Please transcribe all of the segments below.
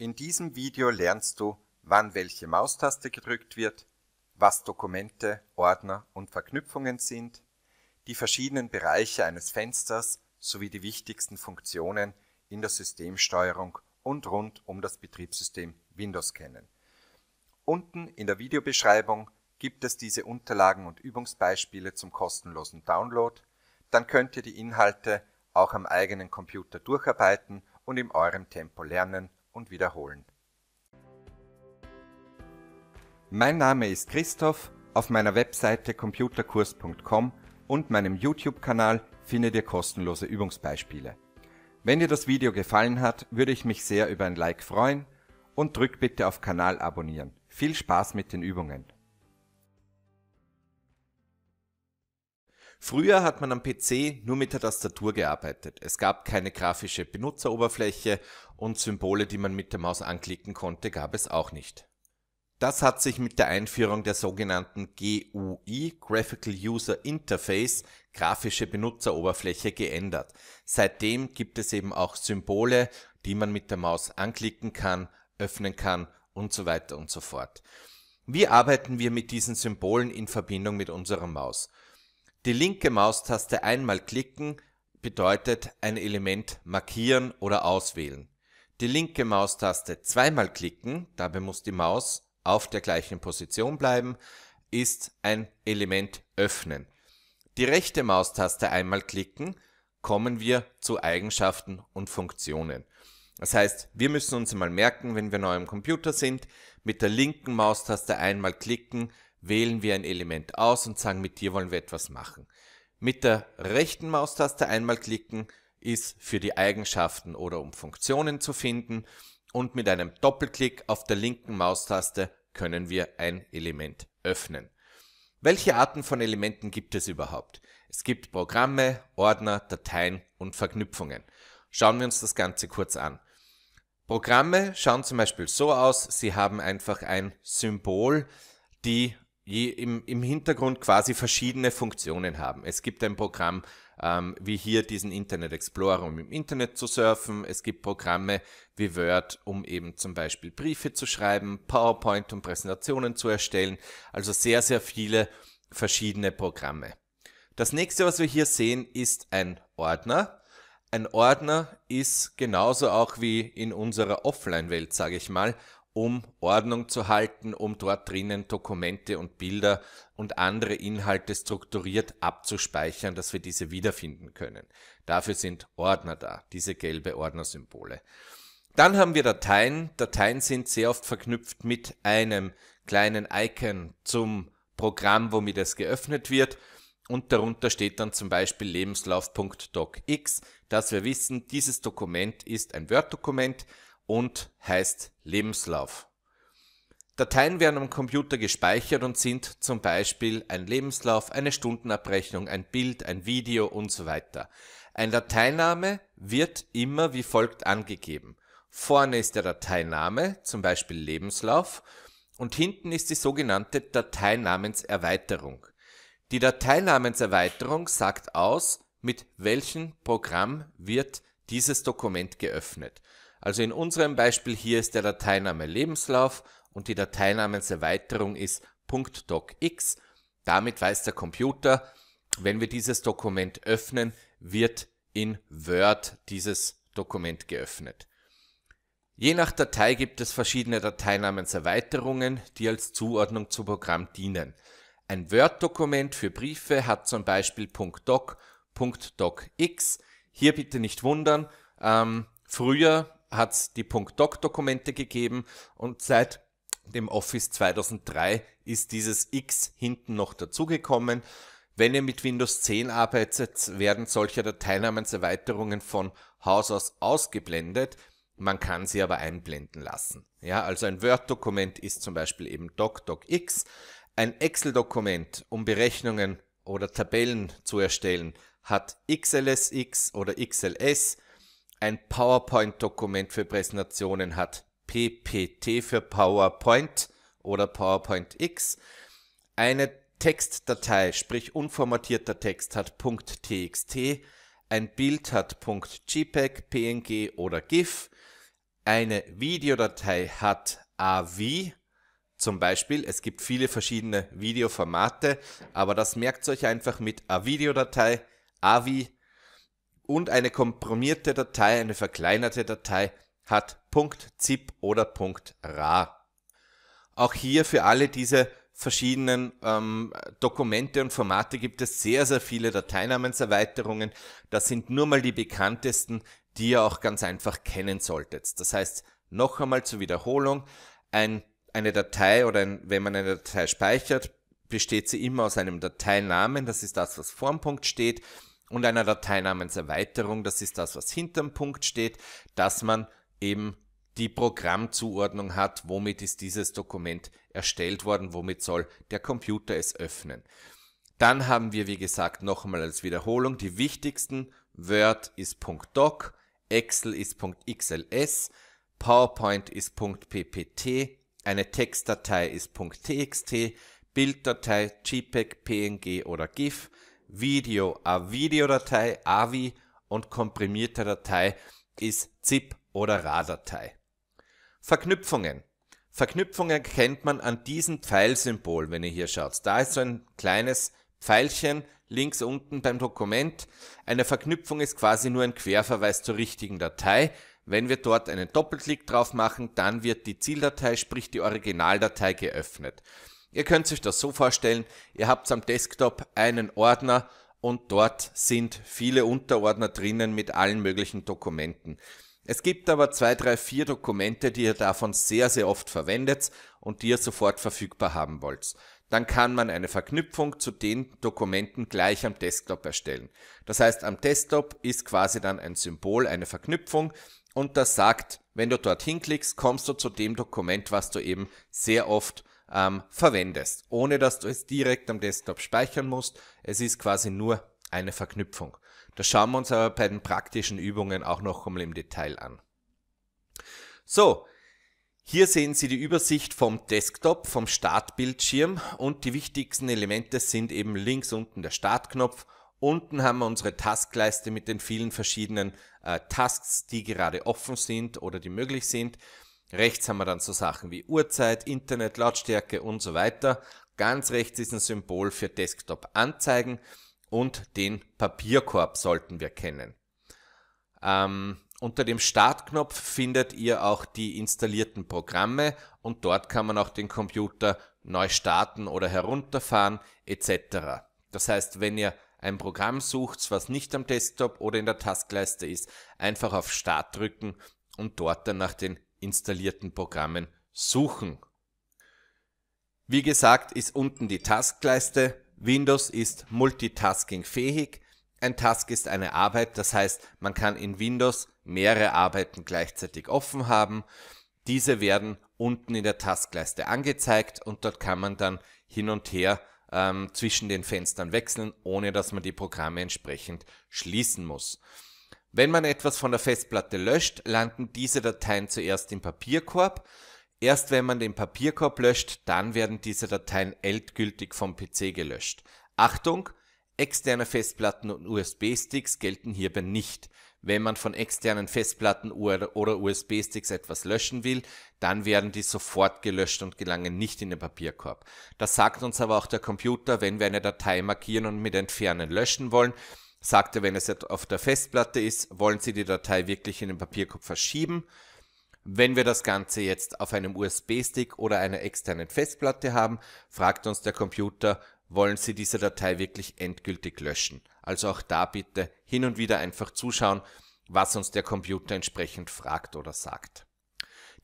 In diesem Video lernst du, wann welche Maustaste gedrückt wird, was Dokumente, Ordner und Verknüpfungen sind, die verschiedenen Bereiche eines Fensters sowie die wichtigsten Funktionen in der Systemsteuerung und rund um das Betriebssystem Windows kennen. Unten in der Videobeschreibung gibt es diese Unterlagen und Übungsbeispiele zum kostenlosen Download. Dann könnt ihr die Inhalte auch am eigenen Computer durcharbeiten und in eurem Tempo lernen und wiederholen. Mein Name ist Christoph, auf meiner Webseite computerkurs.com und meinem YouTube-Kanal findet ihr kostenlose Übungsbeispiele. Wenn dir das Video gefallen hat, würde ich mich sehr über ein Like freuen und drück bitte auf Kanal abonnieren. Viel Spaß mit den Übungen! Früher hat man am PC nur mit der Tastatur gearbeitet. Es gab keine grafische Benutzeroberfläche und Symbole, die man mit der Maus anklicken konnte, gab es auch nicht. Das hat sich mit der Einführung der sogenannten GUI Graphical User Interface grafische Benutzeroberfläche geändert. Seitdem gibt es eben auch Symbole, die man mit der Maus anklicken kann, öffnen kann und so weiter und so fort. Wie arbeiten wir mit diesen Symbolen in Verbindung mit unserer Maus? Die linke Maustaste einmal klicken bedeutet ein Element markieren oder auswählen. Die linke Maustaste zweimal klicken, dabei muss die Maus auf der gleichen Position bleiben, ist ein Element öffnen. Die rechte Maustaste einmal klicken, kommen wir zu Eigenschaften und Funktionen. Das heißt, wir müssen uns einmal merken, wenn wir neu am Computer sind, mit der linken Maustaste einmal klicken, wählen wir ein Element aus und sagen, mit dir wollen wir etwas machen. Mit der rechten Maustaste einmal klicken, ist für die Eigenschaften oder um Funktionen zu finden und mit einem Doppelklick auf der linken Maustaste können wir ein Element öffnen. Welche Arten von Elementen gibt es überhaupt? Es gibt Programme, Ordner, Dateien und Verknüpfungen. Schauen wir uns das Ganze kurz an. Programme schauen zum Beispiel so aus, sie haben einfach ein Symbol, die im, im Hintergrund quasi verschiedene Funktionen haben. Es gibt ein Programm, ähm, wie hier diesen Internet Explorer, um im Internet zu surfen. Es gibt Programme wie Word, um eben zum Beispiel Briefe zu schreiben, PowerPoint, um Präsentationen zu erstellen. Also sehr, sehr viele verschiedene Programme. Das nächste, was wir hier sehen, ist ein Ordner. Ein Ordner ist genauso auch wie in unserer Offline-Welt, sage ich mal, um Ordnung zu halten, um dort drinnen Dokumente und Bilder und andere Inhalte strukturiert abzuspeichern, dass wir diese wiederfinden können. Dafür sind Ordner da, diese gelbe Ordnersymbole. Dann haben wir Dateien. Dateien sind sehr oft verknüpft mit einem kleinen Icon zum Programm, womit es geöffnet wird. Und darunter steht dann zum Beispiel lebenslauf.docx, dass wir wissen, dieses Dokument ist ein Word-Dokument, und heißt Lebenslauf. Dateien werden am Computer gespeichert und sind zum Beispiel ein Lebenslauf, eine Stundenabrechnung, ein Bild, ein Video und so weiter. Ein Dateiname wird immer wie folgt angegeben. Vorne ist der Dateiname, zum Beispiel Lebenslauf, und hinten ist die sogenannte Dateinamenserweiterung. Die Dateinamenserweiterung sagt aus, mit welchem Programm wird dieses Dokument geöffnet. Also in unserem Beispiel hier ist der Dateiname Lebenslauf und die Dateinamenserweiterung ist .docx. Damit weiß der Computer, wenn wir dieses Dokument öffnen, wird in Word dieses Dokument geöffnet. Je nach Datei gibt es verschiedene Dateinamenserweiterungen, die als Zuordnung zum Programm dienen. Ein Word-Dokument für Briefe hat zum Beispiel .doc, .docx, hier bitte nicht wundern. Ähm, früher hat es die .doc-Dokumente gegeben und seit dem Office 2003 ist dieses X hinten noch dazugekommen. Wenn ihr mit Windows 10 arbeitet, werden solche Dateinamenserweiterungen von Haus aus ausgeblendet. Man kann sie aber einblenden lassen. Ja, also ein Word-Dokument ist zum Beispiel eben DocDocX. Ein Excel-Dokument, um Berechnungen oder Tabellen zu erstellen, hat XLSX oder XLS, ein PowerPoint-Dokument für Präsentationen hat PPT für PowerPoint oder PowerPoint X, eine Textdatei, sprich unformatierter Text hat .txt, ein Bild hat .jpeg, PNG oder GIF, eine Videodatei hat AV, zum Beispiel, es gibt viele verschiedene Videoformate, aber das merkt euch einfach mit A-Videodatei, AVI und eine komprimierte Datei, eine verkleinerte Datei hat .zip oder .rar. Auch hier für alle diese verschiedenen ähm, Dokumente und Formate gibt es sehr, sehr viele Dateinamenserweiterungen. Das sind nur mal die bekanntesten, die ihr auch ganz einfach kennen solltet. Das heißt, noch einmal zur Wiederholung, ein, eine Datei oder ein, wenn man eine Datei speichert, besteht sie immer aus einem Dateinamen, das ist das, was vorm Punkt steht, und einer Dateinamenserweiterung, das ist das, was hinterm Punkt steht, dass man eben die Programmzuordnung hat, womit ist dieses Dokument erstellt worden, womit soll der Computer es öffnen. Dann haben wir, wie gesagt, nochmal als Wiederholung, die wichtigsten Word ist .doc, Excel ist .xls, PowerPoint ist .ppt, eine Textdatei ist .txt, Bilddatei, JPEG, PNG oder GIF, Video, eine Videodatei, AVI und komprimierte Datei ist ZIP oder ra datei Verknüpfungen. Verknüpfungen kennt man an diesem Pfeilsymbol, wenn ihr hier schaut. Da ist so ein kleines Pfeilchen links unten beim Dokument. Eine Verknüpfung ist quasi nur ein Querverweis zur richtigen Datei. Wenn wir dort einen Doppelklick drauf machen, dann wird die Zieldatei, sprich die Originaldatei geöffnet. Ihr könnt euch das so vorstellen, ihr habt am Desktop einen Ordner und dort sind viele Unterordner drinnen mit allen möglichen Dokumenten. Es gibt aber zwei, drei, vier Dokumente, die ihr davon sehr, sehr oft verwendet und die ihr sofort verfügbar haben wollt. Dann kann man eine Verknüpfung zu den Dokumenten gleich am Desktop erstellen. Das heißt, am Desktop ist quasi dann ein Symbol, eine Verknüpfung und das sagt, wenn du dorthin klickst, kommst du zu dem Dokument, was du eben sehr oft ähm, verwendest, ohne dass du es direkt am Desktop speichern musst. Es ist quasi nur eine Verknüpfung. Das schauen wir uns aber bei den praktischen Übungen auch noch einmal im Detail an. So, hier sehen Sie die Übersicht vom Desktop, vom Startbildschirm und die wichtigsten Elemente sind eben links unten der Startknopf. Unten haben wir unsere Taskleiste mit den vielen verschiedenen äh, Tasks, die gerade offen sind oder die möglich sind. Rechts haben wir dann so Sachen wie Uhrzeit, Internet, Lautstärke und so weiter. Ganz rechts ist ein Symbol für Desktop anzeigen und den Papierkorb sollten wir kennen. Ähm, unter dem Startknopf findet ihr auch die installierten Programme und dort kann man auch den Computer neu starten oder herunterfahren etc. Das heißt, wenn ihr ein Programm sucht, was nicht am Desktop oder in der Taskleiste ist, einfach auf Start drücken und dort dann nach den installierten Programmen suchen. Wie gesagt ist unten die Taskleiste. Windows ist multitaskingfähig. Ein Task ist eine Arbeit, das heißt, man kann in Windows mehrere Arbeiten gleichzeitig offen haben. Diese werden unten in der Taskleiste angezeigt und dort kann man dann hin und her ähm, zwischen den Fenstern wechseln, ohne dass man die Programme entsprechend schließen muss. Wenn man etwas von der Festplatte löscht, landen diese Dateien zuerst im Papierkorb. Erst wenn man den Papierkorb löscht, dann werden diese Dateien endgültig vom PC gelöscht. Achtung! Externe Festplatten und USB-Sticks gelten hierbei nicht. Wenn man von externen Festplatten oder USB-Sticks etwas löschen will, dann werden die sofort gelöscht und gelangen nicht in den Papierkorb. Das sagt uns aber auch der Computer, wenn wir eine Datei markieren und mit Entfernen löschen wollen, sagte, wenn es auf der Festplatte ist, wollen Sie die Datei wirklich in den Papierkorb verschieben. Wenn wir das Ganze jetzt auf einem USB-Stick oder einer externen Festplatte haben, fragt uns der Computer, wollen Sie diese Datei wirklich endgültig löschen. Also auch da bitte hin und wieder einfach zuschauen, was uns der Computer entsprechend fragt oder sagt.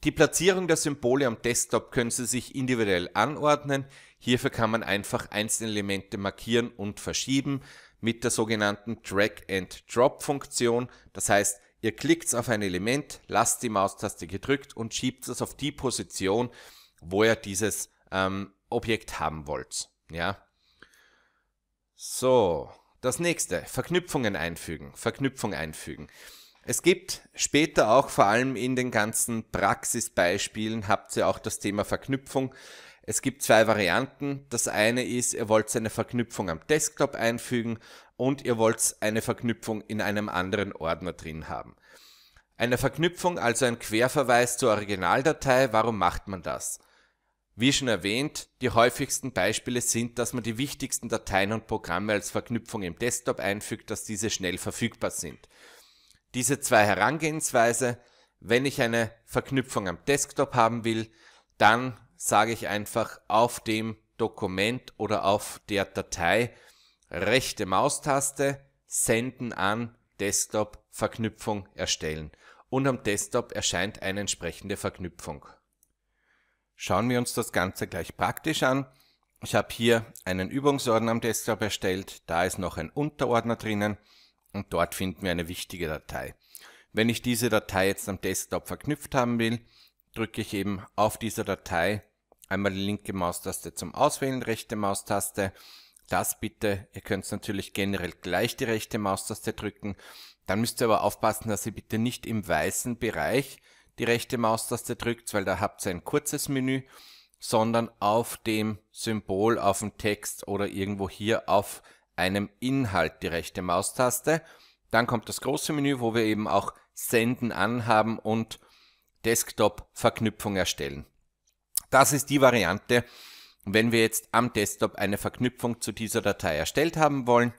Die Platzierung der Symbole am Desktop können Sie sich individuell anordnen. Hierfür kann man einfach einzelne Elemente markieren und verschieben mit der sogenannten Drag-and-Drop-Funktion. Das heißt, ihr klickt auf ein Element, lasst die Maustaste gedrückt und schiebt es auf die Position, wo ihr dieses ähm, Objekt haben wollt. Ja? So, das nächste, Verknüpfungen einfügen. Verknüpfung einfügen. Es gibt später auch vor allem in den ganzen Praxisbeispielen habt ihr auch das Thema Verknüpfung. Es gibt zwei Varianten. Das eine ist, ihr wollt eine Verknüpfung am Desktop einfügen und ihr wollt eine Verknüpfung in einem anderen Ordner drin haben. Eine Verknüpfung, also ein Querverweis zur Originaldatei, warum macht man das? Wie schon erwähnt, die häufigsten Beispiele sind, dass man die wichtigsten Dateien und Programme als Verknüpfung im Desktop einfügt, dass diese schnell verfügbar sind. Diese zwei Herangehensweise, wenn ich eine Verknüpfung am Desktop haben will, dann sage ich einfach auf dem Dokument oder auf der Datei rechte Maustaste, Senden an, Desktop, Verknüpfung erstellen. Und am Desktop erscheint eine entsprechende Verknüpfung. Schauen wir uns das Ganze gleich praktisch an. Ich habe hier einen Übungsordner am Desktop erstellt, da ist noch ein Unterordner drinnen und dort finden wir eine wichtige Datei. Wenn ich diese Datei jetzt am Desktop verknüpft haben will, drücke ich eben auf dieser Datei Einmal die linke Maustaste zum Auswählen, rechte Maustaste. Das bitte, ihr könnt natürlich generell gleich die rechte Maustaste drücken. Dann müsst ihr aber aufpassen, dass ihr bitte nicht im weißen Bereich die rechte Maustaste drückt, weil da habt ihr ein kurzes Menü, sondern auf dem Symbol, auf dem Text oder irgendwo hier auf einem Inhalt die rechte Maustaste. Dann kommt das große Menü, wo wir eben auch Senden anhaben und Desktop-Verknüpfung erstellen. Das ist die Variante, wenn wir jetzt am Desktop eine Verknüpfung zu dieser Datei erstellt haben wollen.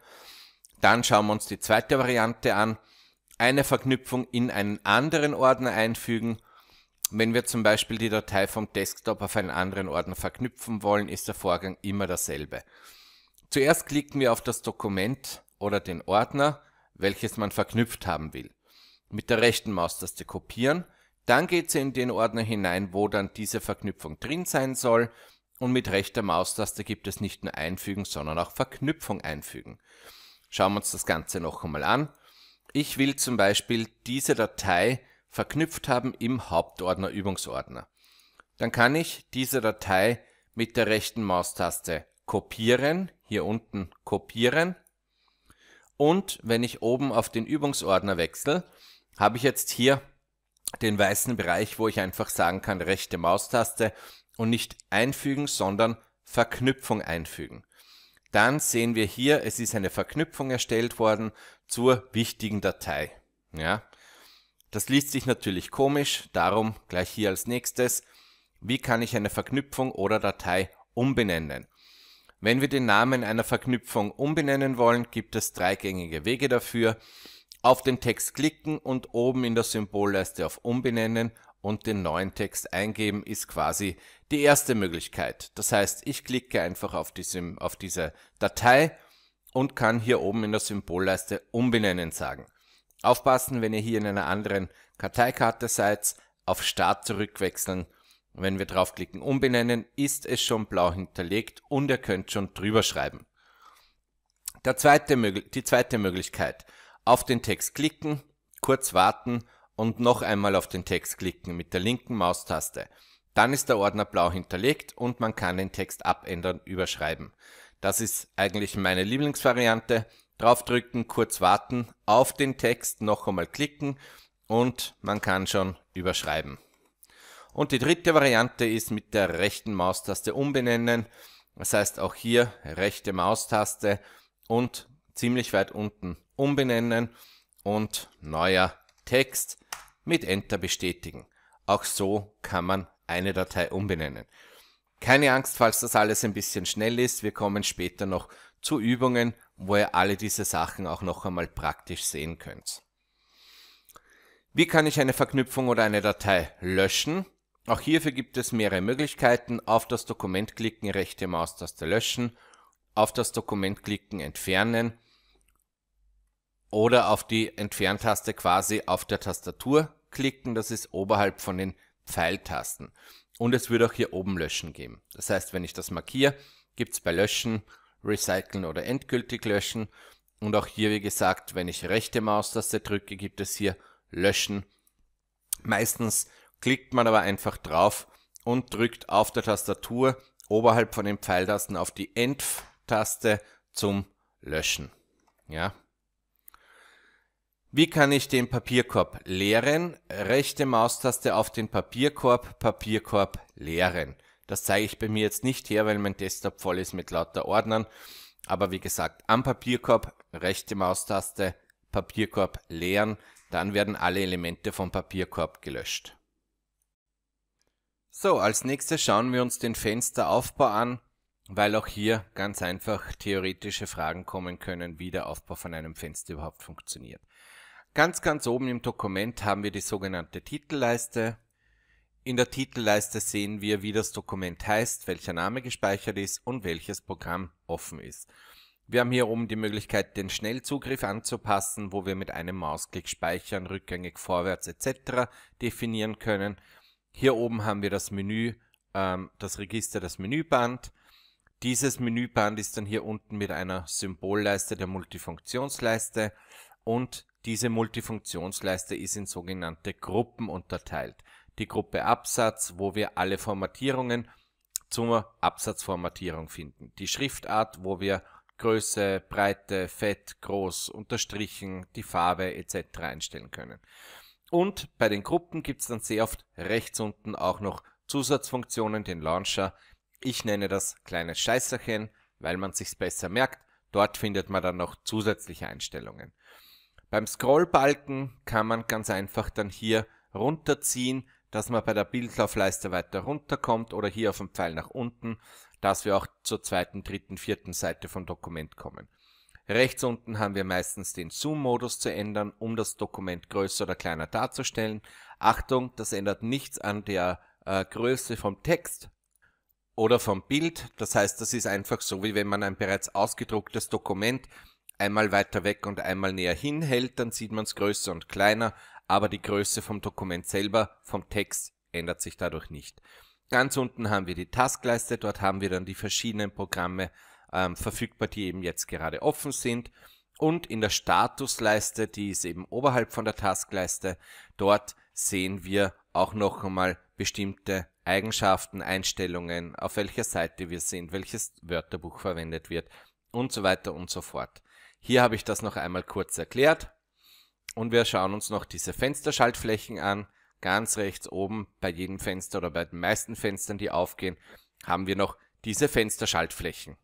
Dann schauen wir uns die zweite Variante an. Eine Verknüpfung in einen anderen Ordner einfügen. Wenn wir zum Beispiel die Datei vom Desktop auf einen anderen Ordner verknüpfen wollen, ist der Vorgang immer dasselbe. Zuerst klicken wir auf das Dokument oder den Ordner, welches man verknüpft haben will. Mit der rechten Maustaste kopieren dann geht sie in den Ordner hinein, wo dann diese Verknüpfung drin sein soll. Und mit rechter Maustaste gibt es nicht nur Einfügen, sondern auch Verknüpfung einfügen. Schauen wir uns das Ganze noch einmal an. Ich will zum Beispiel diese Datei verknüpft haben im Hauptordner Übungsordner. Dann kann ich diese Datei mit der rechten Maustaste kopieren, hier unten kopieren. Und wenn ich oben auf den Übungsordner wechsle, habe ich jetzt hier den weißen Bereich, wo ich einfach sagen kann, rechte Maustaste und nicht einfügen, sondern Verknüpfung einfügen. Dann sehen wir hier, es ist eine Verknüpfung erstellt worden zur wichtigen Datei. Ja, das liest sich natürlich komisch, darum gleich hier als nächstes, wie kann ich eine Verknüpfung oder Datei umbenennen? Wenn wir den Namen einer Verknüpfung umbenennen wollen, gibt es dreigängige Wege dafür. Auf den Text klicken und oben in der Symbolleiste auf Umbenennen und den neuen Text eingeben ist quasi die erste Möglichkeit. Das heißt, ich klicke einfach auf, die auf diese Datei und kann hier oben in der Symbolleiste Umbenennen sagen. Aufpassen, wenn ihr hier in einer anderen Karteikarte seid, auf Start zurückwechseln. Wenn wir draufklicken Umbenennen, ist es schon blau hinterlegt und ihr könnt schon drüber schreiben. Der zweite, die zweite Möglichkeit auf den Text klicken, kurz warten und noch einmal auf den Text klicken mit der linken Maustaste. Dann ist der Ordner blau hinterlegt und man kann den Text abändern, überschreiben. Das ist eigentlich meine Lieblingsvariante. Draufdrücken, kurz warten, auf den Text noch einmal klicken und man kann schon überschreiben. Und die dritte Variante ist mit der rechten Maustaste umbenennen. Das heißt auch hier rechte Maustaste und ziemlich weit unten umbenennen und neuer Text mit Enter bestätigen. Auch so kann man eine Datei umbenennen. Keine Angst, falls das alles ein bisschen schnell ist. Wir kommen später noch zu Übungen, wo ihr alle diese Sachen auch noch einmal praktisch sehen könnt. Wie kann ich eine Verknüpfung oder eine Datei löschen? Auch hierfür gibt es mehrere Möglichkeiten. Auf das Dokument klicken, rechte Maustaste löschen. Auf das Dokument klicken, entfernen oder auf die Entferntaste quasi auf der Tastatur klicken. Das ist oberhalb von den Pfeiltasten. Und es würde auch hier oben Löschen geben. Das heißt, wenn ich das markiere, gibt es bei Löschen, Recyceln oder endgültig löschen. Und auch hier, wie gesagt, wenn ich rechte Maustaste drücke, gibt es hier Löschen. Meistens klickt man aber einfach drauf und drückt auf der Tastatur oberhalb von den Pfeiltasten auf die End-Taste zum Löschen. Ja, wie kann ich den Papierkorb leeren? Rechte Maustaste auf den Papierkorb, Papierkorb leeren. Das zeige ich bei mir jetzt nicht her, weil mein Desktop voll ist mit lauter Ordnern. Aber wie gesagt, am Papierkorb, rechte Maustaste, Papierkorb leeren. Dann werden alle Elemente vom Papierkorb gelöscht. So, als nächstes schauen wir uns den Fensteraufbau an, weil auch hier ganz einfach theoretische Fragen kommen können, wie der Aufbau von einem Fenster überhaupt funktioniert. Ganz, ganz oben im Dokument haben wir die sogenannte Titelleiste. In der Titelleiste sehen wir, wie das Dokument heißt, welcher Name gespeichert ist und welches Programm offen ist. Wir haben hier oben die Möglichkeit, den Schnellzugriff anzupassen, wo wir mit einem Mausklick speichern, rückgängig, vorwärts etc. definieren können. Hier oben haben wir das Menü, ähm, das Register, das Menüband. Dieses Menüband ist dann hier unten mit einer Symbolleiste der Multifunktionsleiste und diese Multifunktionsleiste ist in sogenannte Gruppen unterteilt. Die Gruppe Absatz, wo wir alle Formatierungen zur Absatzformatierung finden. Die Schriftart, wo wir Größe, Breite, Fett, Groß, Unterstrichen, die Farbe etc. einstellen können. Und bei den Gruppen gibt es dann sehr oft rechts unten auch noch Zusatzfunktionen, den Launcher. Ich nenne das kleines Scheißerchen, weil man sich's besser merkt. Dort findet man dann noch zusätzliche Einstellungen. Beim Scrollbalken kann man ganz einfach dann hier runterziehen, dass man bei der Bildlaufleiste weiter runterkommt oder hier auf dem Pfeil nach unten, dass wir auch zur zweiten, dritten, vierten Seite vom Dokument kommen. Rechts unten haben wir meistens den Zoom-Modus zu ändern, um das Dokument größer oder kleiner darzustellen. Achtung, das ändert nichts an der äh, Größe vom Text oder vom Bild. Das heißt, das ist einfach so, wie wenn man ein bereits ausgedrucktes Dokument einmal weiter weg und einmal näher hinhält, dann sieht man es größer und kleiner, aber die Größe vom Dokument selber, vom Text, ändert sich dadurch nicht. Ganz unten haben wir die Taskleiste, dort haben wir dann die verschiedenen Programme ähm, verfügbar, die eben jetzt gerade offen sind. Und in der Statusleiste, die ist eben oberhalb von der Taskleiste, dort sehen wir auch noch einmal bestimmte Eigenschaften, Einstellungen, auf welcher Seite wir sind, welches Wörterbuch verwendet wird und so weiter und so fort. Hier habe ich das noch einmal kurz erklärt. Und wir schauen uns noch diese Fensterschaltflächen an. Ganz rechts oben bei jedem Fenster oder bei den meisten Fenstern, die aufgehen, haben wir noch diese Fensterschaltflächen.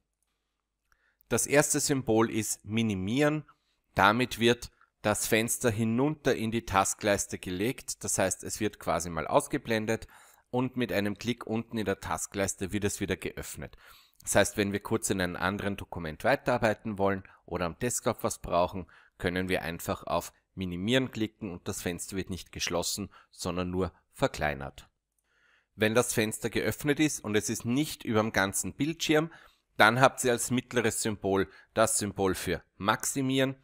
Das erste Symbol ist Minimieren. Damit wird das Fenster hinunter in die Taskleiste gelegt. Das heißt, es wird quasi mal ausgeblendet und mit einem Klick unten in der Taskleiste wird es wieder geöffnet. Das heißt, wenn wir kurz in einem anderen Dokument weiterarbeiten wollen oder am Desktop was brauchen, können wir einfach auf Minimieren klicken und das Fenster wird nicht geschlossen, sondern nur verkleinert. Wenn das Fenster geöffnet ist und es ist nicht über dem ganzen Bildschirm, dann habt ihr als mittleres Symbol das Symbol für Maximieren.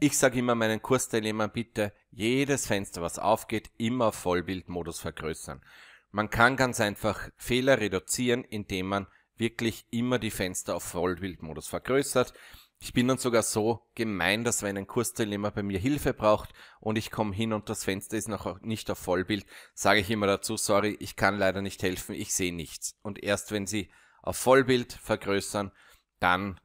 Ich sage immer meinen Kursteilnehmern bitte, jedes Fenster, was aufgeht, immer Vollbildmodus vergrößern. Man kann ganz einfach Fehler reduzieren, indem man wirklich immer die Fenster auf Vollbildmodus vergrößert. Ich bin dann sogar so gemein, dass wenn ein Kursteilnehmer bei mir Hilfe braucht und ich komme hin und das Fenster ist noch nicht auf Vollbild, sage ich immer dazu, sorry, ich kann leider nicht helfen, ich sehe nichts. Und erst wenn Sie auf Vollbild vergrößern, dann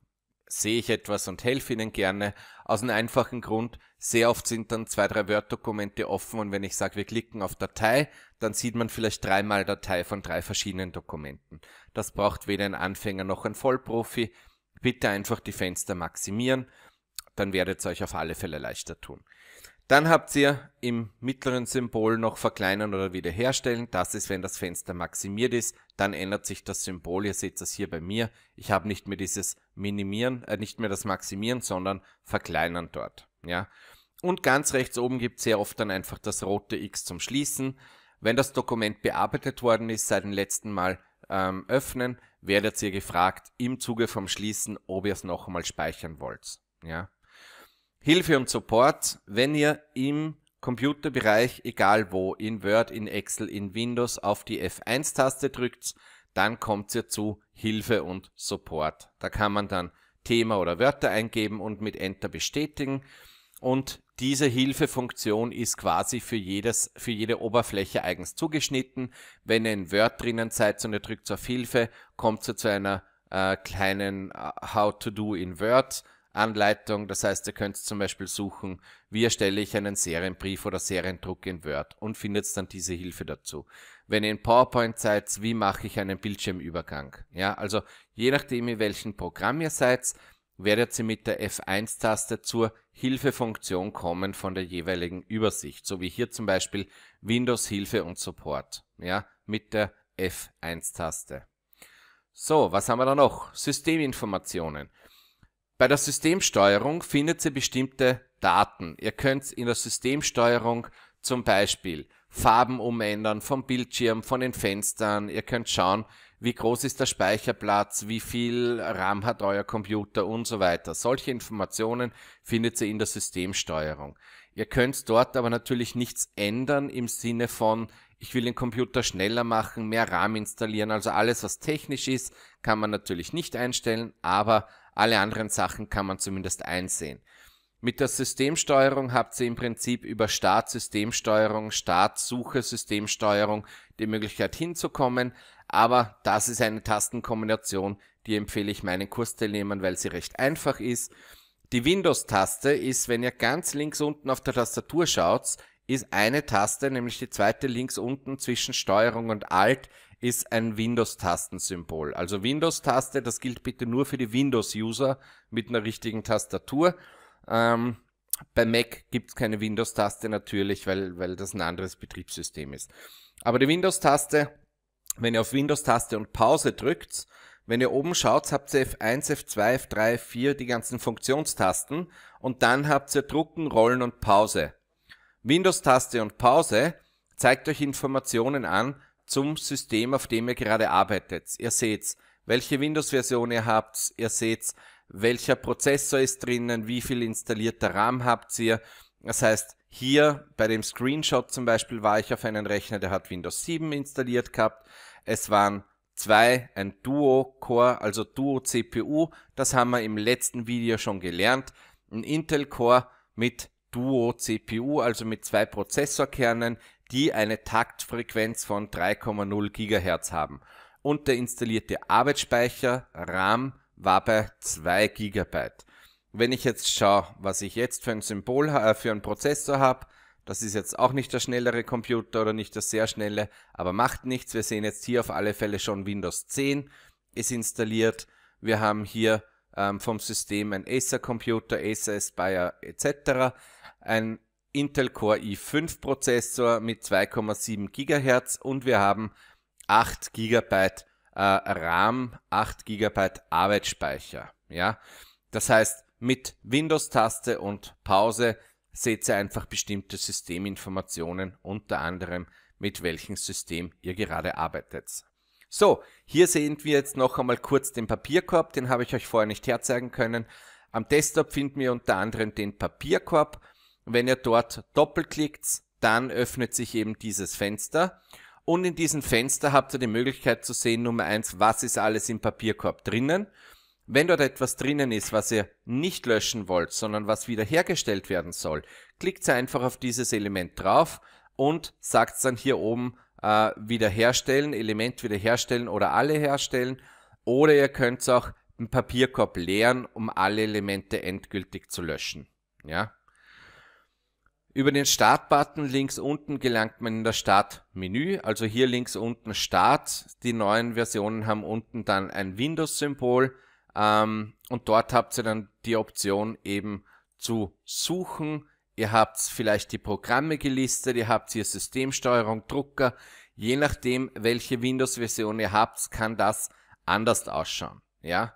sehe ich etwas und helfe Ihnen gerne. Aus einem einfachen Grund, sehr oft sind dann zwei, drei Word-Dokumente offen und wenn ich sage, wir klicken auf Datei, dann sieht man vielleicht dreimal Datei von drei verschiedenen Dokumenten. Das braucht weder ein Anfänger noch ein Vollprofi. Bitte einfach die Fenster maximieren, dann werdet ihr euch auf alle Fälle leichter tun. Dann habt ihr im mittleren Symbol noch verkleinern oder wiederherstellen. Das ist, wenn das Fenster maximiert ist, dann ändert sich das Symbol. Ihr seht das hier bei mir. Ich habe nicht mehr dieses Minimieren, äh, nicht mehr das Maximieren, sondern Verkleinern dort. Ja? Und ganz rechts oben gibt es sehr oft dann einfach das rote X zum Schließen. Wenn das Dokument bearbeitet worden ist, seit dem letzten Mal ähm, öffnen, werdet ihr gefragt im Zuge vom Schließen, ob ihr es noch einmal speichern wollt. Ja? Hilfe und Support, wenn ihr im Computerbereich, egal wo, in Word, in Excel, in Windows, auf die F1-Taste drückt, dann kommt ihr zu Hilfe und Support. Da kann man dann Thema oder Wörter eingeben und mit Enter bestätigen. Und diese Hilfefunktion ist quasi für, jedes, für jede Oberfläche eigens zugeschnitten. Wenn ihr in Word drinnen seid und ihr drückt auf Hilfe, kommt ihr zu einer äh, kleinen äh, How to do in Word Anleitung. Das heißt, ihr könnt zum Beispiel suchen, wie erstelle ich einen Serienbrief oder Seriendruck in Word und findet dann diese Hilfe dazu wenn ihr in PowerPoint seid, wie mache ich einen Bildschirmübergang. Ja, also je nachdem, in welchem Programm ihr seid, werdet ihr mit der F1-Taste zur Hilfefunktion kommen von der jeweiligen Übersicht, so wie hier zum Beispiel Windows Hilfe und Support, ja, mit der F1-Taste. So, was haben wir da noch? Systeminformationen. Bei der Systemsteuerung findet ihr bestimmte Daten. Ihr könnt in der Systemsteuerung zum Beispiel Farben umändern vom Bildschirm, von den Fenstern. Ihr könnt schauen, wie groß ist der Speicherplatz, wie viel RAM hat euer Computer und so weiter. Solche Informationen findet ihr in der Systemsteuerung. Ihr könnt dort aber natürlich nichts ändern im Sinne von, ich will den Computer schneller machen, mehr RAM installieren. Also alles, was technisch ist, kann man natürlich nicht einstellen, aber alle anderen Sachen kann man zumindest einsehen. Mit der Systemsteuerung habt ihr im Prinzip über Start-Systemsteuerung, suche Systemsteuerung die Möglichkeit hinzukommen, aber das ist eine Tastenkombination, die empfehle ich meinen Kursteilnehmern, weil sie recht einfach ist. Die Windows-Taste ist, wenn ihr ganz links unten auf der Tastatur schaut, ist eine Taste, nämlich die zweite links unten zwischen Steuerung und Alt, ist ein Windows-Tastensymbol. Also Windows-Taste, das gilt bitte nur für die Windows-User mit einer richtigen Tastatur. Ähm, bei Mac gibt es keine Windows-Taste natürlich, weil, weil das ein anderes Betriebssystem ist. Aber die Windows-Taste, wenn ihr auf Windows-Taste und Pause drückt, wenn ihr oben schaut, habt ihr F1, F2, F3, F4, die ganzen Funktionstasten und dann habt ihr Drucken, Rollen und Pause. Windows-Taste und Pause zeigt euch Informationen an zum System, auf dem ihr gerade arbeitet. Ihr seht's, welche Windows-Version ihr habt, ihr seht's, welcher Prozessor ist drinnen, wie viel installierter RAM habt ihr. Das heißt, hier bei dem Screenshot zum Beispiel war ich auf einem Rechner, der hat Windows 7 installiert gehabt. Es waren zwei, ein Duo-Core, also Duo-CPU. Das haben wir im letzten Video schon gelernt. Ein Intel-Core mit Duo-CPU, also mit zwei Prozessorkernen, die eine Taktfrequenz von 3,0 GHz haben. Und der installierte Arbeitsspeicher RAM war bei 2 GB. Wenn ich jetzt schaue, was ich jetzt für ein Symbol, äh, für einen Prozessor habe, das ist jetzt auch nicht der schnellere Computer oder nicht der sehr schnelle, aber macht nichts. Wir sehen jetzt hier auf alle Fälle schon Windows 10 ist installiert. Wir haben hier ähm, vom System ein Acer-Computer, Acer Aspire etc. Ein Intel Core i5 Prozessor mit 2,7 GHz und wir haben 8 GB äh, RAM 8 GB Arbeitsspeicher. Ja? Das heißt, mit Windows-Taste und Pause seht ihr einfach bestimmte Systeminformationen, unter anderem mit welchem System ihr gerade arbeitet. So, hier sehen wir jetzt noch einmal kurz den Papierkorb, den habe ich euch vorher nicht herzeigen können. Am Desktop finden wir unter anderem den Papierkorb. Wenn ihr dort doppelklickt, dann öffnet sich eben dieses Fenster und in diesem Fenster habt ihr die Möglichkeit zu sehen, Nummer eins, was ist alles im Papierkorb drinnen. Wenn dort etwas drinnen ist, was ihr nicht löschen wollt, sondern was wiederhergestellt werden soll, klickt ihr einfach auf dieses Element drauf und sagt dann hier oben äh, wiederherstellen, Element wiederherstellen oder alle herstellen. Oder ihr könnt auch einen Papierkorb leeren, um alle Elemente endgültig zu löschen. Ja, über den Startbutton links unten gelangt man in das Startmenü, also hier links unten Start. Die neuen Versionen haben unten dann ein Windows-Symbol ähm, und dort habt ihr dann die Option eben zu suchen. Ihr habt vielleicht die Programme gelistet, ihr habt hier Systemsteuerung, Drucker. Je nachdem, welche Windows-Version ihr habt, kann das anders ausschauen. Ja,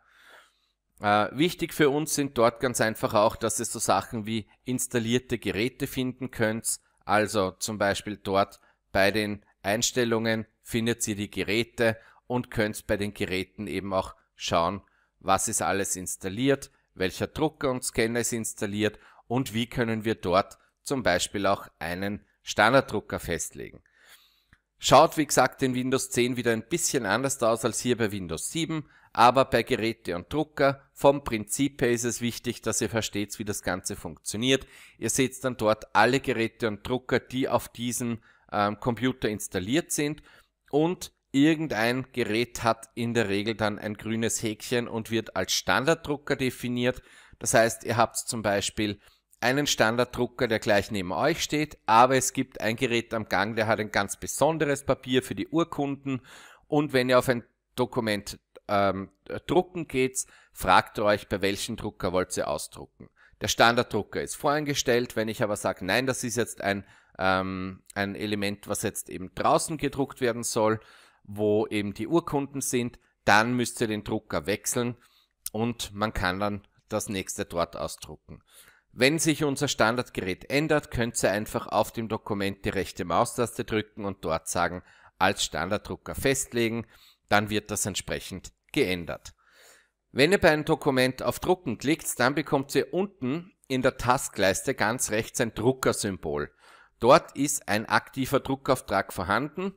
äh, wichtig für uns sind dort ganz einfach auch, dass ihr so Sachen wie installierte Geräte finden könnt. Also zum Beispiel dort bei den Einstellungen findet ihr die Geräte und könnt bei den Geräten eben auch schauen, was ist alles installiert, welcher Drucker und Scanner ist installiert und wie können wir dort zum Beispiel auch einen Standarddrucker festlegen. Schaut, wie gesagt, in Windows 10 wieder ein bisschen anders aus als hier bei Windows 7, aber bei Geräte und Drucker. Vom Prinzip her ist es wichtig, dass ihr versteht, wie das Ganze funktioniert. Ihr seht dann dort alle Geräte und Drucker, die auf diesem ähm, Computer installiert sind und irgendein Gerät hat in der Regel dann ein grünes Häkchen und wird als Standarddrucker definiert. Das heißt, ihr habt zum Beispiel einen Standarddrucker, der gleich neben euch steht, aber es gibt ein Gerät am Gang, der hat ein ganz besonderes Papier für die Urkunden und wenn ihr auf ein Dokument ähm, Drucken geht's, fragt euch, bei welchem Drucker wollt ihr ausdrucken. Der Standarddrucker ist voreingestellt, wenn ich aber sage, nein, das ist jetzt ein, ähm, ein Element, was jetzt eben draußen gedruckt werden soll, wo eben die Urkunden sind, dann müsst ihr den Drucker wechseln und man kann dann das nächste dort ausdrucken. Wenn sich unser Standardgerät ändert, könnt ihr einfach auf dem Dokument die rechte Maustaste drücken und dort sagen, als Standarddrucker festlegen, dann wird das entsprechend geändert. Wenn ihr bei einem Dokument auf Drucken klickt, dann bekommt ihr unten in der Taskleiste ganz rechts ein Druckersymbol. Dort ist ein aktiver Druckauftrag vorhanden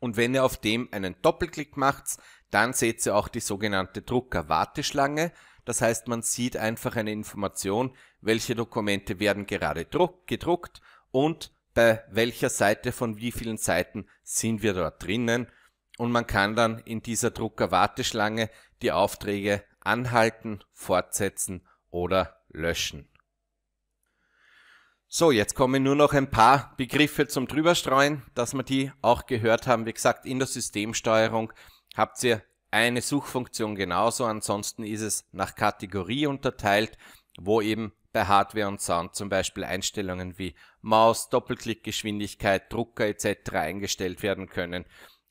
und wenn ihr auf dem einen Doppelklick macht, dann seht ihr auch die sogenannte Drucker-Warteschlange. Das heißt, man sieht einfach eine Information, welche Dokumente werden gerade gedruckt und bei welcher Seite von wie vielen Seiten sind wir dort drinnen und man kann dann in dieser Druckerwarteschlange die Aufträge anhalten, fortsetzen oder löschen. So, jetzt kommen nur noch ein paar Begriffe zum Drüberstreuen, dass wir die auch gehört haben. Wie gesagt, in der Systemsteuerung habt ihr eine Suchfunktion genauso, ansonsten ist es nach Kategorie unterteilt, wo eben bei Hardware und Sound zum Beispiel Einstellungen wie Maus, Doppelklickgeschwindigkeit, Drucker etc. eingestellt werden können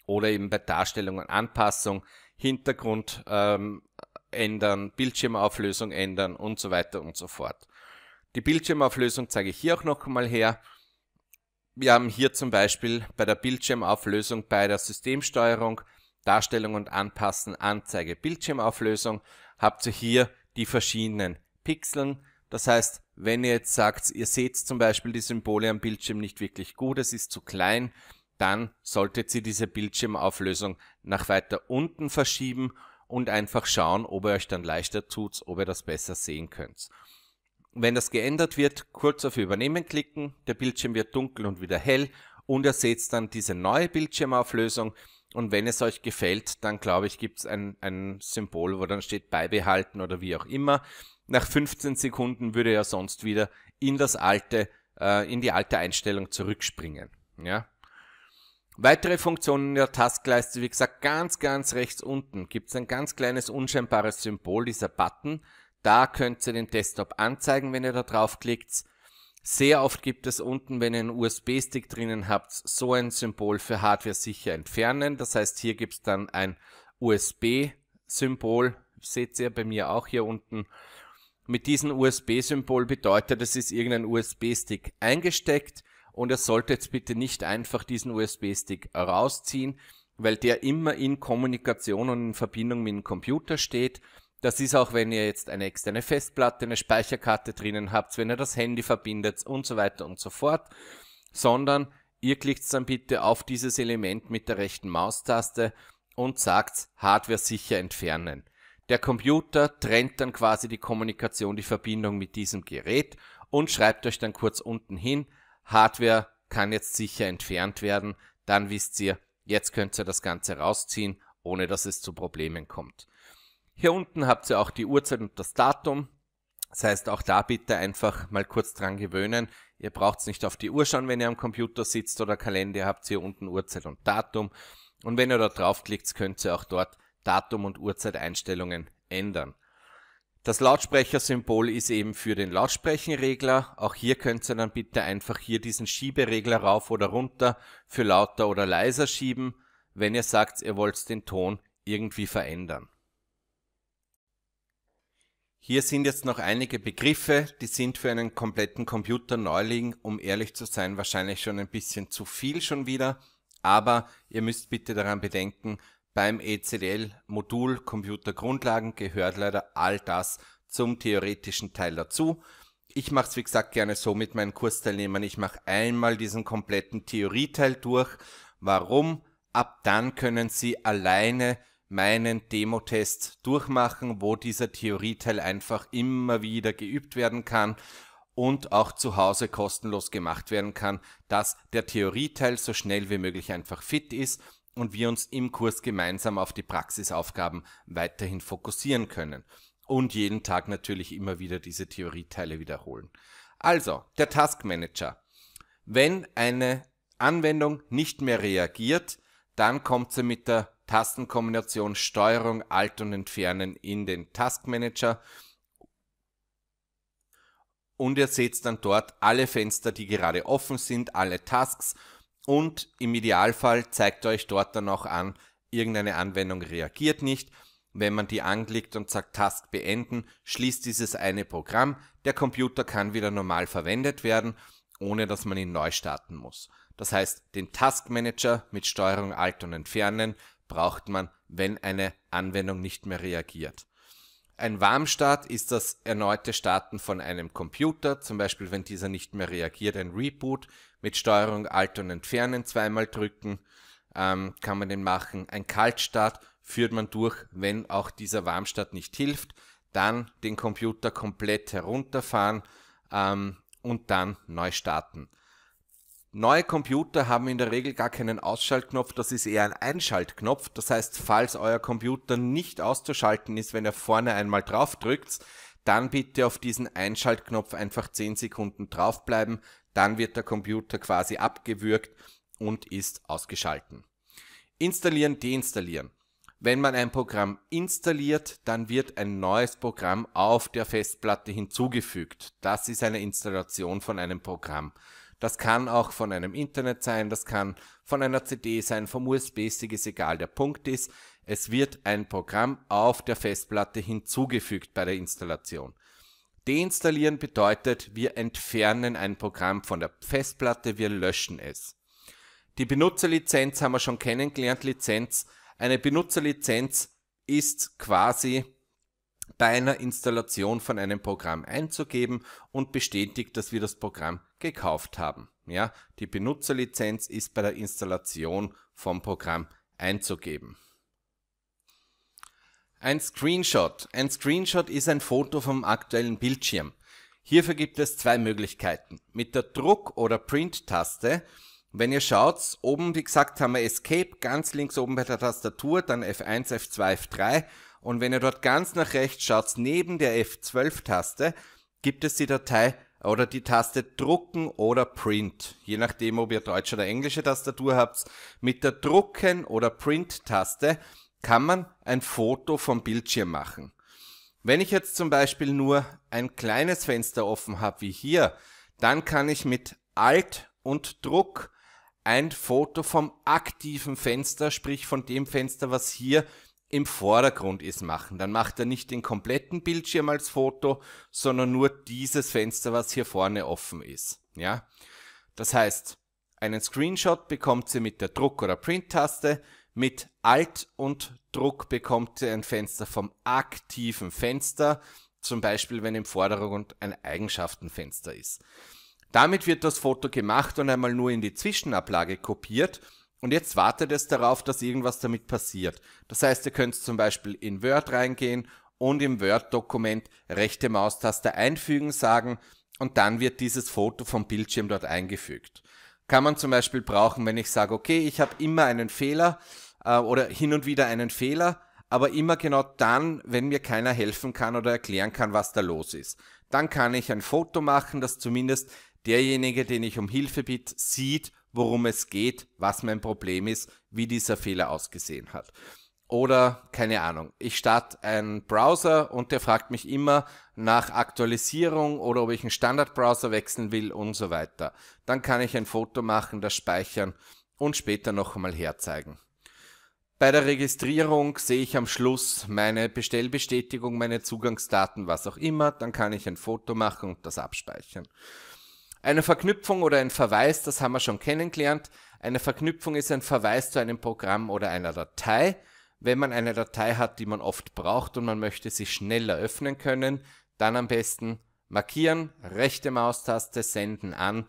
oder eben bei Darstellung und Anpassung, Hintergrund ähm, ändern, Bildschirmauflösung ändern und so weiter und so fort. Die Bildschirmauflösung zeige ich hier auch noch mal her. Wir haben hier zum Beispiel bei der Bildschirmauflösung bei der Systemsteuerung Darstellung und Anpassen, Anzeige, Bildschirmauflösung, habt ihr hier die verschiedenen Pixeln. Das heißt, wenn ihr jetzt sagt, ihr seht zum Beispiel die Symbole am Bildschirm nicht wirklich gut, es ist zu klein, dann solltet ihr diese Bildschirmauflösung nach weiter unten verschieben und einfach schauen, ob ihr euch dann leichter tut, ob ihr das besser sehen könnt. Wenn das geändert wird, kurz auf Übernehmen klicken, der Bildschirm wird dunkel und wieder hell und ihr seht dann diese neue Bildschirmauflösung und wenn es euch gefällt, dann glaube ich, gibt es ein, ein Symbol, wo dann steht beibehalten oder wie auch immer. Nach 15 Sekunden würde er sonst wieder in das alte, äh, in die alte Einstellung zurückspringen. Ja, Weitere Funktionen in der Taskleiste, wie gesagt, ganz, ganz rechts unten gibt es ein ganz kleines unscheinbares Symbol, dieser Button. Da könnt ihr den Desktop anzeigen, wenn ihr da draufklickt. Sehr oft gibt es unten, wenn ihr einen USB-Stick drinnen habt, so ein Symbol für Hardware sicher entfernen. Das heißt, hier gibt es dann ein USB-Symbol. Seht ihr bei mir auch hier unten. Mit diesem USB-Symbol bedeutet, es ist irgendein USB-Stick eingesteckt und er sollte jetzt bitte nicht einfach diesen USB-Stick rausziehen, weil der immer in Kommunikation und in Verbindung mit dem Computer steht. Das ist auch, wenn ihr jetzt eine externe Festplatte, eine Speicherkarte drinnen habt, wenn ihr das Handy verbindet und so weiter und so fort, sondern ihr klickt dann bitte auf dieses Element mit der rechten Maustaste und sagt Hardware sicher entfernen. Der Computer trennt dann quasi die Kommunikation, die Verbindung mit diesem Gerät und schreibt euch dann kurz unten hin, Hardware kann jetzt sicher entfernt werden. Dann wisst ihr, jetzt könnt ihr das Ganze rausziehen, ohne dass es zu Problemen kommt. Hier unten habt ihr auch die Uhrzeit und das Datum. Das heißt, auch da bitte einfach mal kurz dran gewöhnen. Ihr braucht es nicht auf die Uhr schauen, wenn ihr am Computer sitzt oder Kalender habt hier unten Uhrzeit und Datum. Und wenn ihr da draufklickt, könnt ihr auch dort Datum und Uhrzeiteinstellungen ändern. Das Lautsprechersymbol ist eben für den Lautsprechenregler. Auch hier könnt ihr dann bitte einfach hier diesen Schieberegler rauf oder runter für lauter oder leiser schieben, wenn ihr sagt, ihr wollt den Ton irgendwie verändern. Hier sind jetzt noch einige Begriffe, die sind für einen kompletten Computer Neuling, um ehrlich zu sein, wahrscheinlich schon ein bisschen zu viel schon wieder. Aber ihr müsst bitte daran bedenken, beim ECDL-Modul Computergrundlagen gehört leider all das zum theoretischen Teil dazu. Ich mache es, wie gesagt, gerne so mit meinen Kursteilnehmern. Ich mache einmal diesen kompletten Theorieteil durch. Warum? Ab dann können Sie alleine meinen Demotest durchmachen, wo dieser Theorieteil einfach immer wieder geübt werden kann und auch zu Hause kostenlos gemacht werden kann, dass der Theorieteil so schnell wie möglich einfach fit ist und wir uns im Kurs gemeinsam auf die Praxisaufgaben weiterhin fokussieren können und jeden Tag natürlich immer wieder diese Theorieteile wiederholen. Also, der Task Manager. Wenn eine Anwendung nicht mehr reagiert, dann kommt sie mit der Tastenkombination Steuerung, Alt und Entfernen in den Task Manager. Und ihr seht dann dort alle Fenster, die gerade offen sind, alle Tasks und im Idealfall zeigt er euch dort dann auch an, irgendeine Anwendung reagiert nicht. Wenn man die anklickt und sagt Task beenden, schließt dieses eine Programm. Der Computer kann wieder normal verwendet werden, ohne dass man ihn neu starten muss. Das heißt, den Task Manager mit Steuerung Alt und Entfernen braucht man, wenn eine Anwendung nicht mehr reagiert. Ein Warmstart ist das erneute Starten von einem Computer, zum Beispiel wenn dieser nicht mehr reagiert, ein Reboot mit Steuerung Alt und Entfernen zweimal drücken, ähm, kann man den machen. Ein Kaltstart führt man durch, wenn auch dieser Warmstart nicht hilft, dann den Computer komplett herunterfahren ähm, und dann neu starten. Neue Computer haben in der Regel gar keinen Ausschaltknopf, das ist eher ein Einschaltknopf. Das heißt, falls euer Computer nicht auszuschalten ist, wenn ihr vorne einmal drauf drückt, dann bitte auf diesen Einschaltknopf einfach 10 Sekunden draufbleiben, dann wird der Computer quasi abgewürgt und ist ausgeschalten. Installieren, deinstallieren. Wenn man ein Programm installiert, dann wird ein neues Programm auf der Festplatte hinzugefügt. Das ist eine Installation von einem Programm. Das kann auch von einem Internet sein, das kann von einer CD sein, vom USB-Stick ist egal. Der Punkt ist, es wird ein Programm auf der Festplatte hinzugefügt bei der Installation. Deinstallieren bedeutet, wir entfernen ein Programm von der Festplatte, wir löschen es. Die Benutzerlizenz haben wir schon kennengelernt, Lizenz. Eine Benutzerlizenz ist quasi bei einer Installation von einem Programm einzugeben und bestätigt, dass wir das Programm gekauft haben. Ja, die Benutzerlizenz ist bei der Installation vom Programm einzugeben. Ein Screenshot. Ein Screenshot ist ein Foto vom aktuellen Bildschirm. Hierfür gibt es zwei Möglichkeiten. Mit der Druck- oder Print-Taste wenn ihr schaut, oben, wie gesagt, haben wir Escape, ganz links oben bei der Tastatur, dann F1, F2, F3 und wenn ihr dort ganz nach rechts schaut, neben der F12-Taste, gibt es die Datei oder die Taste Drucken oder Print. Je nachdem, ob ihr deutsche oder englische Tastatur habt. Mit der Drucken- oder Print-Taste kann man ein Foto vom Bildschirm machen. Wenn ich jetzt zum Beispiel nur ein kleines Fenster offen habe, wie hier, dann kann ich mit Alt und Druck ein Foto vom aktiven Fenster, sprich von dem Fenster, was hier im Vordergrund ist, machen. Dann macht er nicht den kompletten Bildschirm als Foto, sondern nur dieses Fenster, was hier vorne offen ist. Ja? Das heißt, einen Screenshot bekommt sie mit der Druck- oder Print-Taste. Mit Alt und Druck bekommt sie ein Fenster vom aktiven Fenster. Zum Beispiel, wenn im Vordergrund ein Eigenschaftenfenster ist. Damit wird das Foto gemacht und einmal nur in die Zwischenablage kopiert und jetzt wartet es darauf, dass irgendwas damit passiert. Das heißt, ihr könnt zum Beispiel in Word reingehen und im Word-Dokument rechte Maustaste einfügen sagen und dann wird dieses Foto vom Bildschirm dort eingefügt. Kann man zum Beispiel brauchen, wenn ich sage, okay, ich habe immer einen Fehler äh, oder hin und wieder einen Fehler, aber immer genau dann, wenn mir keiner helfen kann oder erklären kann, was da los ist. Dann kann ich ein Foto machen, das zumindest derjenige, den ich um Hilfe bitte, sieht worum es geht, was mein Problem ist, wie dieser Fehler ausgesehen hat. Oder keine Ahnung, ich starte einen Browser und der fragt mich immer nach Aktualisierung oder ob ich einen Standardbrowser wechseln will und so weiter. Dann kann ich ein Foto machen, das speichern und später noch einmal herzeigen. Bei der Registrierung sehe ich am Schluss meine Bestellbestätigung, meine Zugangsdaten, was auch immer. Dann kann ich ein Foto machen und das abspeichern. Eine Verknüpfung oder ein Verweis, das haben wir schon kennengelernt. Eine Verknüpfung ist ein Verweis zu einem Programm oder einer Datei. Wenn man eine Datei hat, die man oft braucht und man möchte sie schneller öffnen können, dann am besten markieren, rechte Maustaste, senden an,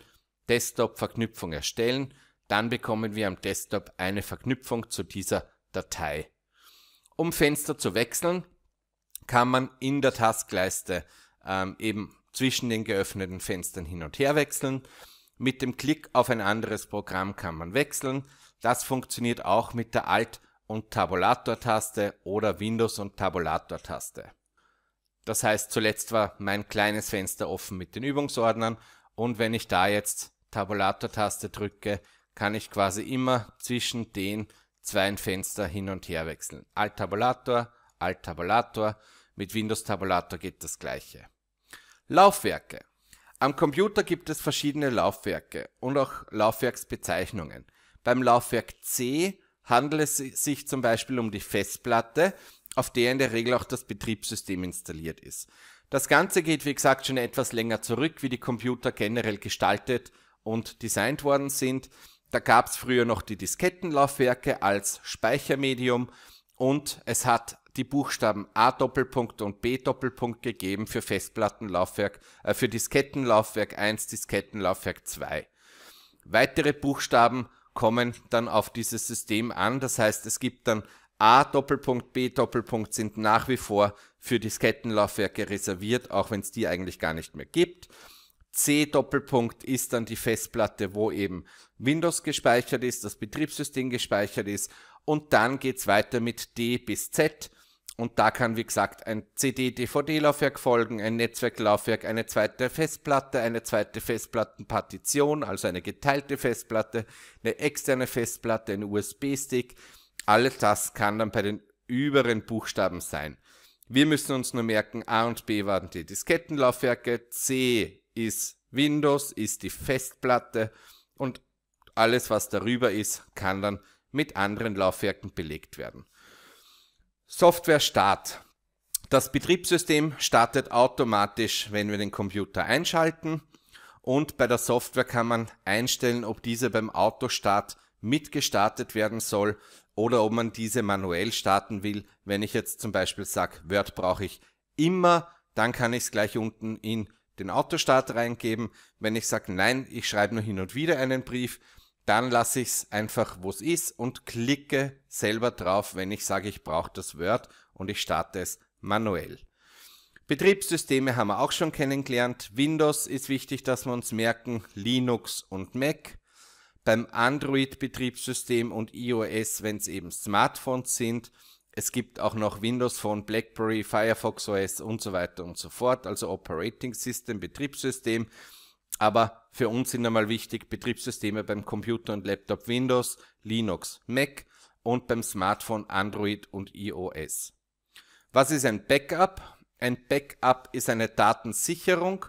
Desktop-Verknüpfung erstellen. Dann bekommen wir am Desktop eine Verknüpfung zu dieser Datei. Um Fenster zu wechseln, kann man in der Taskleiste ähm, eben zwischen den geöffneten Fenstern hin und her wechseln. Mit dem Klick auf ein anderes Programm kann man wechseln. Das funktioniert auch mit der Alt- und Tabulator-Taste oder Windows- und Tabulator-Taste. Das heißt, zuletzt war mein kleines Fenster offen mit den Übungsordnern und wenn ich da jetzt Tabulator-Taste drücke, kann ich quasi immer zwischen den zwei Fenster hin und her wechseln. Alt-Tabulator, Alt-Tabulator, mit Windows-Tabulator geht das gleiche. Laufwerke. Am Computer gibt es verschiedene Laufwerke und auch Laufwerksbezeichnungen. Beim Laufwerk C handelt es sich zum Beispiel um die Festplatte, auf der in der Regel auch das Betriebssystem installiert ist. Das Ganze geht, wie gesagt, schon etwas länger zurück, wie die Computer generell gestaltet und designt worden sind. Da gab es früher noch die Diskettenlaufwerke als Speichermedium und es hat die Buchstaben A Doppelpunkt und B Doppelpunkt gegeben für Festplattenlaufwerk, äh, für Diskettenlaufwerk 1, Diskettenlaufwerk 2. Weitere Buchstaben kommen dann auf dieses System an. Das heißt, es gibt dann A Doppelpunkt, B Doppelpunkt sind nach wie vor für Diskettenlaufwerke reserviert, auch wenn es die eigentlich gar nicht mehr gibt. C Doppelpunkt ist dann die Festplatte, wo eben Windows gespeichert ist, das Betriebssystem gespeichert ist und dann geht's weiter mit D bis Z und da kann, wie gesagt, ein CD-DVD-Laufwerk folgen, ein Netzwerklaufwerk, eine zweite Festplatte, eine zweite Festplattenpartition, also eine geteilte Festplatte, eine externe Festplatte, ein USB-Stick. Alles das kann dann bei den überen Buchstaben sein. Wir müssen uns nur merken, A und B waren die Diskettenlaufwerke, C ist Windows, ist die Festplatte und alles, was darüber ist, kann dann mit anderen Laufwerken belegt werden. Software Start. Das Betriebssystem startet automatisch, wenn wir den Computer einschalten. Und bei der Software kann man einstellen, ob diese beim Autostart mitgestartet werden soll oder ob man diese manuell starten will. Wenn ich jetzt zum Beispiel sage, Word brauche ich immer, dann kann ich es gleich unten in den Autostart reingeben. Wenn ich sage, nein, ich schreibe nur hin und wieder einen Brief, dann lasse ich es einfach, wo es ist und klicke selber drauf, wenn ich sage, ich brauche das Word und ich starte es manuell. Betriebssysteme haben wir auch schon kennengelernt. Windows ist wichtig, dass wir uns merken, Linux und Mac. Beim Android-Betriebssystem und iOS, wenn es eben Smartphones sind. Es gibt auch noch Windows Phone, BlackBerry, Firefox OS und so weiter und so fort, also Operating System, Betriebssystem. Aber für uns sind einmal wichtig Betriebssysteme beim Computer und Laptop Windows, Linux, Mac und beim Smartphone Android und iOS. Was ist ein Backup? Ein Backup ist eine Datensicherung.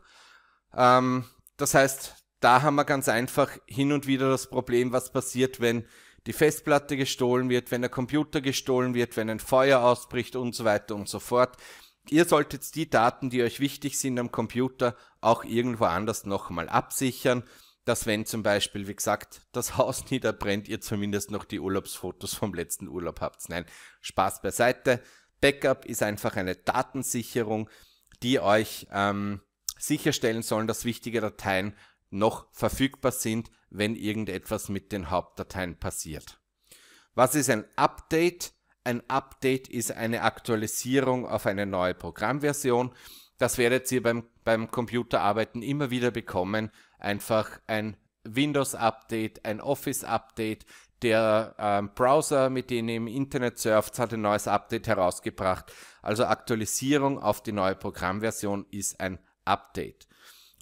Ähm, das heißt, da haben wir ganz einfach hin und wieder das Problem, was passiert, wenn die Festplatte gestohlen wird, wenn der Computer gestohlen wird, wenn ein Feuer ausbricht und so weiter und so fort ihr solltet die Daten, die euch wichtig sind am Computer, auch irgendwo anders nochmal absichern, dass wenn zum Beispiel, wie gesagt, das Haus niederbrennt, ihr zumindest noch die Urlaubsfotos vom letzten Urlaub habt. Nein, Spaß beiseite. Backup ist einfach eine Datensicherung, die euch ähm, sicherstellen sollen, dass wichtige Dateien noch verfügbar sind, wenn irgendetwas mit den Hauptdateien passiert. Was ist ein Update? Ein Update ist eine Aktualisierung auf eine neue Programmversion. Das werdet ihr beim, beim Computerarbeiten immer wieder bekommen. Einfach ein Windows-Update, ein Office-Update. Der ähm, Browser, mit dem ihr im Internet surft, hat ein neues Update herausgebracht. Also Aktualisierung auf die neue Programmversion ist ein Update.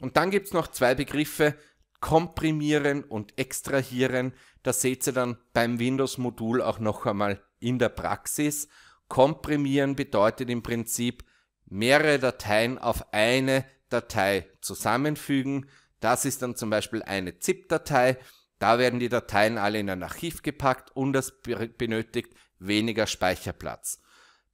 Und dann gibt's noch zwei Begriffe, komprimieren und extrahieren. Das seht ihr dann beim Windows-Modul auch noch einmal in der Praxis. Komprimieren bedeutet im Prinzip mehrere Dateien auf eine Datei zusammenfügen. Das ist dann zum Beispiel eine ZIP-Datei. Da werden die Dateien alle in ein Archiv gepackt und das benötigt weniger Speicherplatz.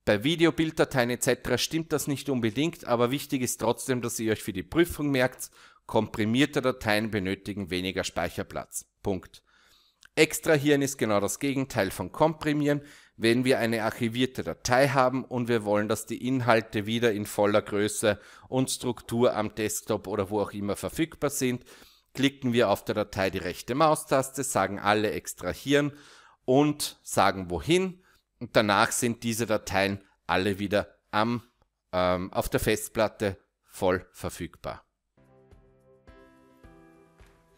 Bei Videobilddateien etc. stimmt das nicht unbedingt, aber wichtig ist trotzdem, dass ihr euch für die Prüfung merkt, komprimierte Dateien benötigen weniger Speicherplatz. Punkt. Extrahieren ist genau das Gegenteil von Komprimieren. Wenn wir eine archivierte Datei haben und wir wollen, dass die Inhalte wieder in voller Größe und Struktur am Desktop oder wo auch immer verfügbar sind, klicken wir auf der Datei die rechte Maustaste, sagen alle extrahieren und sagen wohin. Und danach sind diese Dateien alle wieder am, ähm, auf der Festplatte voll verfügbar.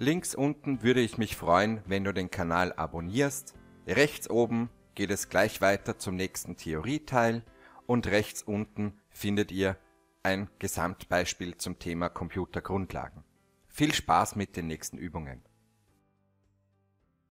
Links unten würde ich mich freuen, wenn du den Kanal abonnierst. Rechts oben geht es gleich weiter zum nächsten Theorieteil und rechts unten findet ihr ein Gesamtbeispiel zum Thema Computergrundlagen. Viel Spaß mit den nächsten Übungen!